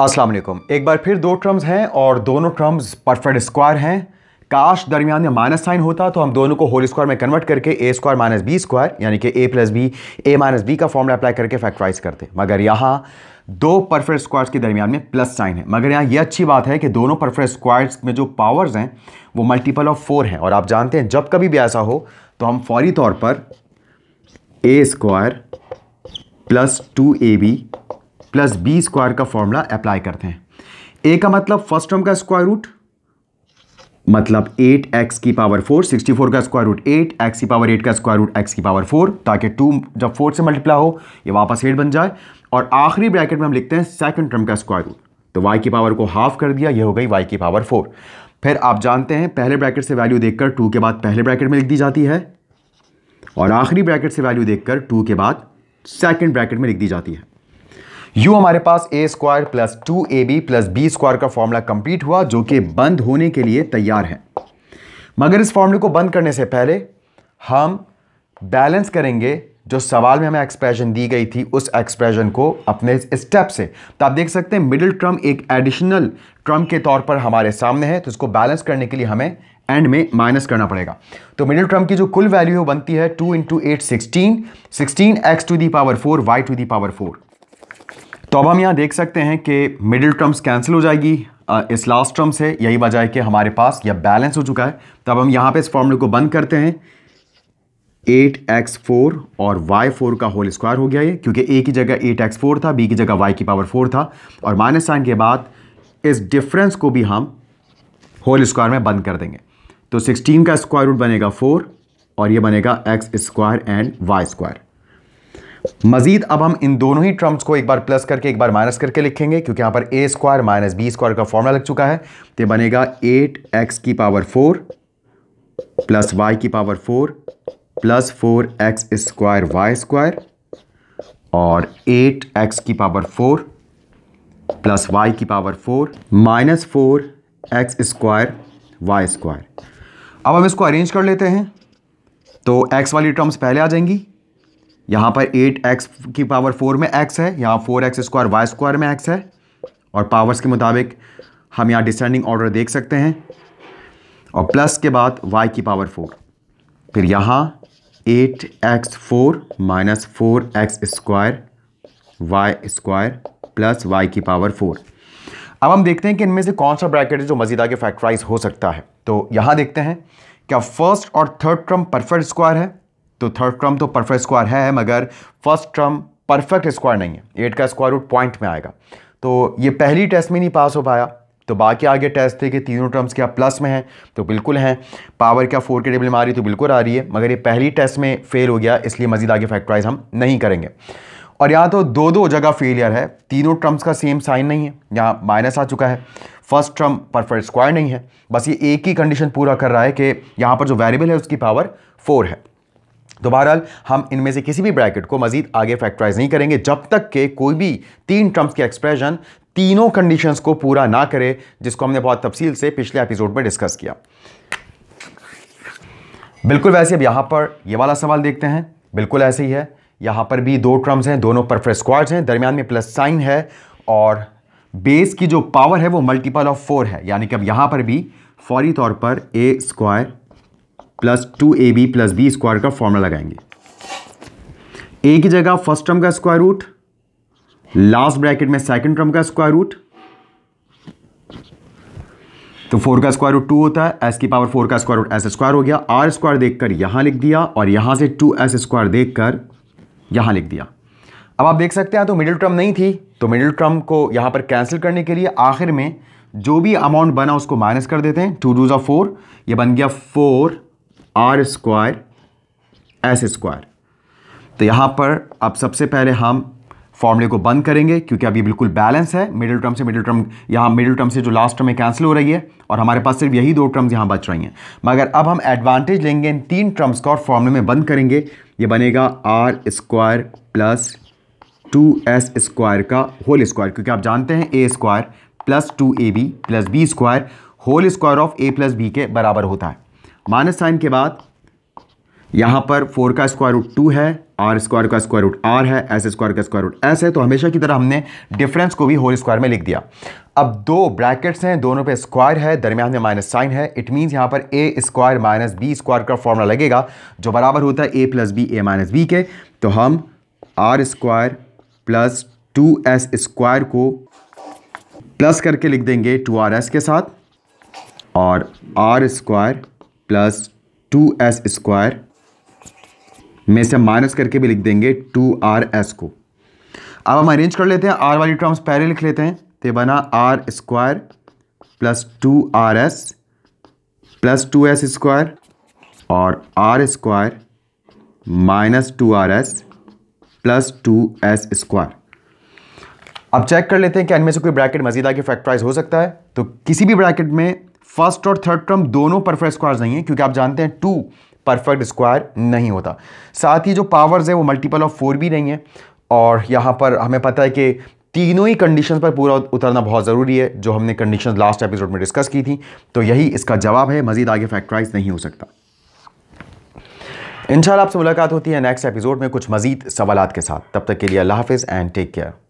अस्सलाम वालेकुम एक बार फिर दो टर्म्स हैं और दोनों टर्म्स परफेक्ट स्क्वायर हैं काश दरमियान में माइनस साइन होता तो हम दोनों को होल स्क्वायर में कन्वर्ट करके A square minus B square यानी कि A plus B A minus B का फॉर्मूला अप्लाई करके फैक्टराइज करते मगर यहाँ दो परफेक्ट स्क्वायर्स के दरमियान में प्लस साइन है मगर यहाँ ये अच्छी बात है कि दोनों परफेक्ट स्क्वायर्स में जो पावर्स हैं वो मल्टीपल ऑफ फोर हैं और आप जानते हैं जब कभी भी ऐसा हो तो हम फौरी तौर पर A square plus two A B plus B square का फॉर्मूला अप्लाई करते हैं ए का मतलब फर्स्ट टर्म का स्क्वायर रूट मतलब एट एक्स की पावर फोर सिक्सटी फोर का स्क्वायर रूट एट एक्स की पावर एट का स्क्वायर रूट एक्स की पावर फोर ताकि टू जब फोर से मल्टीप्लाई हो ये वापस एट बन जाए और आखिरी ब्रैकेट में हम लिखते हैं सेकंड टर्म का स्क्वायर रूट तो वाई की पावर को हाफ कर दिया ये हो गई वाई की पावर फोर फिर आप जानते हैं पहले ब्रैकेट से वैल्यू देखकर टू के बाद पहले ब्रैकेट में लिख दी जाती है और आखिरी ब्रैकेट से वैल्यू देखकर टू के बाद सेकेंड ब्रैकेट में लिख दी जाती है यू हमारे पास A square plus two A B plus B square का फॉर्मूला कंप्लीट हुआ जो कि बंद होने के लिए तैयार है मगर इस फॉर्मूले को बंद करने से पहले हम बैलेंस करेंगे जो सवाल में हमें एक्सप्रेशन दी गई थी उस एक्सप्रेशन को अपने स्टेप से तो आप देख सकते हैं मिडिल ट्रम एक एडिशनल ट्रम के तौर पर हमारे सामने है तो इसको बैलेंस करने के लिए हमें एंड में माइनस करना पड़ेगा तो मिडिल ट्रम की जो कुल वैल्यू है बनती है two into eight sixteen sixteen X to the power four Y to the power four तो अब हम यहाँ देख सकते हैं कि मिडिल टर्म्स कैंसिल हो जाएगी इस लास्ट टर्म से यही वजह है कि हमारे पास यह बैलेंस हो चुका है तब हम यहाँ पे इस फॉर्मूले को बंद करते हैं एट एक्स फोर और वाई फोर का होल स्क्वायर हो गया ये क्योंकि ए की जगह एट एक्स फोर था बी की जगह वाई की पावर फोर था और माइनस साइन के बाद इस डिफरेंस को भी हम होल स्क्वायर में बंद कर देंगे तो सिक्सटीन का स्क्वायर रूट बनेगा फोर और ये बनेगा X square and Y square मजीद अब हम इन दोनों ही टर्म्स को एक बार प्लस करके एक बार माइनस करके लिखेंगे क्योंकि यहां पर A square minus B square का फॉर्मूला लग चुका है तो बनेगा एट एक्स की पावर फोर प्लस वाई की power four plus four X square Y square और एट एक्स की पावर फोर प्लस वाई की power four minus four X square Y square अब हम इसको अरेंज कर लेते हैं तो एक्स वाली टर्म्स पहले आ जाएंगी यहाँ पर एट एक्स की पावर फोर में एक्स है यहाँ four X square Y square में एक्स है और पावर्स के मुताबिक हम यहाँ डिसेंडिंग ऑर्डर देख सकते हैं और प्लस के बाद वाई की पावर फोर फिर यहाँ eight X four minus four X square Y square plus Y की पावर फोर अब हम देखते हैं कि इनमें से कौन सा ब्रैकेट है जो मजीद आगे फैक्टराइज हो सकता है तो यहाँ देखते हैं क्या फर्स्ट और थर्ड टर्म परफेक्ट स्क्वायर है तो थर्ड ट्रम तो परफेक्ट स्क्वायर है मगर फर्स्ट टर्म परफेक्ट स्क्वायर नहीं है एट का स्क्वायर रूट पॉइंट में आएगा तो ये पहली टेस्ट में नहीं पास हो पाया तो बाकी आगे टेस्ट थे कि तीनों टर्म्स क्या प्लस में हैं तो बिल्कुल हैं पावर क्या फोर के टेबल में आ रही तो बिल्कुल आ रही है मगर ये पहली टेस्ट में फेल हो गया इसलिए मजीद आगे फैक्टराइज हम नहीं करेंगे और यहाँ तो दो दो जगह फेलियर है तीनों टर्म्स का सेम साइन नहीं है यहाँ माइनस आ चुका है फर्स्ट टर्म परफेक्ट स्क्वायर नहीं है बस ये एक ही कंडीशन पूरा कर रहा है कि यहाँ पर जो वेरिएबल है उसकी पावर फोर है तो बहरहाल हम इनमें से किसी भी ब्रैकेट को मजीद आगे फैक्टराइज नहीं करेंगे जब तक के कोई भी तीन ट्रम्प के एक्सप्रेशन तीनों कंडीशंस को पूरा ना करे जिसको हमने बहुत तफसील से पिछले एपिसोड में डिस्कस किया बिल्कुल वैसे अब यहां पर ये वाला सवाल देखते हैं बिल्कुल ऐसे ही है यहां पर भी दो ट्रम्स हैं दोनों परफेक्ट स्क्वाड्स हैं दरमियान में प्लस साइन है और बेस की जो पावर है वो मल्टीपल ऑफ फोर है यानी कि अब यहां पर भी फौरी तौर पर A square plus two A B plus B square का फॉर्मूला लगाएंगे ए की जगह फर्स्ट टर्म का स्क्वायर रूट लास्ट ब्रैकेट में सेकंड टर्म का स्क्वायर रूट तो फोर का स्क्वायर रूट टू होता है एस की पावर फोर का स्क्वायर रूट एस स्क्वायर हो गया आर स्क्वायर देखकर यहां लिख दिया और यहां से टू एस स्क्वायर देखकर यहां लिख दिया अब आप देख सकते हैं तो मिडिल टर्म नहीं थी तो मिडिल टर्म को यहां पर कैंसिल करने के लिए आखिर में जो भी अमाउंट बना उसको माइनस कर देते हैं टू टूज ऑफ फोर यह बन गया four R square S square तो यहाँ पर अब सबसे पहले हम फॉर्मूले को बंद करेंगे क्योंकि अभी बिल्कुल बैलेंस है मिडिल टर्म से मिडिल टर्म यहाँ मिडिल टर्म से जो लास्ट टर्म है कैंसिल हो रही है और हमारे पास सिर्फ यही दो टर्म्स यहाँ बच रही हैं मगर अब हम एडवांटेज लेंगे इन तीन टर्म्स का और फॉर्मूले में बंद करेंगे ये बनेगा R square plus two S square का होल स्क्वायर क्योंकि आप जानते हैं A square plus two A B plus B square whole square of A plus B के बराबर होता है माइनस साइन के बाद यहाँ पर फोर का स्क्वायर रूट टू है आर स्क्वायर का स्क्वायर रूट आर है एस स्क्वायर का स्क्वायर रूट एस है तो हमेशा की तरह हमने डिफरेंस को भी होल स्क्वायर में लिख दिया अब दो ब्रैकेट्स हैं दोनों पे स्क्वायर है दरमियान में माइनस साइन है इट मीन्स यहाँ पर A square minus B square का फॉर्मूला लगेगा जो बराबर होता है A plus B A minus B के तो हम R square plus two S square को प्लस करके लिख देंगे टू आर एस के साथ और R square plus two S square में से माइनस करके भी लिख देंगे टू आर एस को अब हम अरेंज कर लेते हैं आर वाली टर्म्स पहले लिख लेते हैं तो बना R square plus two R S plus two S square और R square minus two R S plus two S square अब चेक कर लेते हैं कि इनमें से कोई ब्रैकेट मजीदा के फैक्टराइज हो सकता है तो किसी भी ब्रैकेट में फर्स्ट और थर्ड टर्म दोनों परफेक्ट स्क्वायर्स नहीं है क्योंकि आप जानते हैं टू परफेक्ट स्क्वायर नहीं होता साथ ही जो पावर्स है वो मल्टीपल ऑफ फोर भी नहीं है और यहाँ पर हमें पता है कि तीनों ही कंडीशंस पर पूरा उतरना बहुत ज़रूरी है जो हमने कंडीशन लास्ट एपिसोड में डिस्कस की थी तो यही इसका जवाब है मजीद आगे फैक्टराइज नहीं हो सकता इंशाल्लाह आपसे मुलाकात होती है नेक्स्ट एपिसोड में कुछ मजीद सवालत के साथ तब तक के लिए अल्लाह हाफिज़ एंड टेक केयर